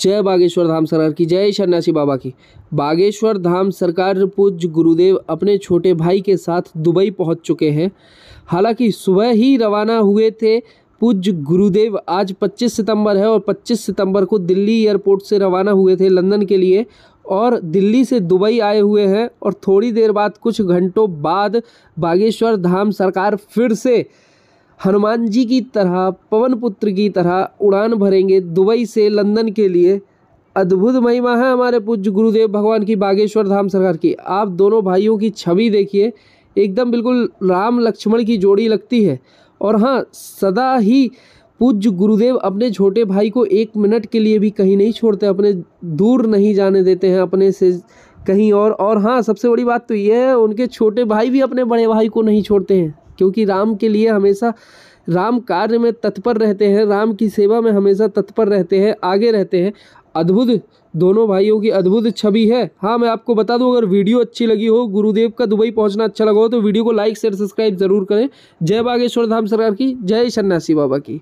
जय बागेश्वर धाम सरकार की जय सन्यासी बाबा की बागेश्वर धाम सरकार पूज्य गुरुदेव अपने छोटे भाई के साथ दुबई पहुंच चुके हैं हालांकि सुबह ही रवाना हुए थे पूज्य गुरुदेव आज 25 सितंबर है और 25 सितंबर को दिल्ली एयरपोर्ट से रवाना हुए थे लंदन के लिए और दिल्ली से दुबई आए हुए हैं और थोड़ी देर बाद कुछ घंटों बाद बागेश्वर धाम सरकार फिर से हनुमान जी की तरह पवन पुत्र की तरह उड़ान भरेंगे दुबई से लंदन के लिए अद्भुत महिमा है हमारे पूज्य गुरुदेव भगवान की बागेश्वर धाम सरकार की आप दोनों भाइयों की छवि देखिए एकदम बिल्कुल राम लक्ष्मण की जोड़ी लगती है और हाँ सदा ही पूज्य गुरुदेव अपने छोटे भाई को एक मिनट के लिए भी कहीं नहीं छोड़ते अपने दूर नहीं जाने देते हैं अपने से कहीं और और हाँ सबसे बड़ी बात तो ये है उनके छोटे भाई भी अपने बड़े भाई को नहीं छोड़ते हैं क्योंकि राम के लिए हमेशा राम कार्य में तत्पर रहते हैं राम की सेवा में हमेशा तत्पर रहते हैं आगे रहते हैं अद्भुत दोनों भाइयों की अद्भुत छवि है हाँ मैं आपको बता दूं अगर वीडियो अच्छी लगी हो गुरुदेव का दुबई पहुंचना अच्छा लगा हो तो वीडियो को लाइक शेयर सब्सक्राइब जरूर करें जय बागेश्वर धाम सरकार की जय सन्यासी बाबा की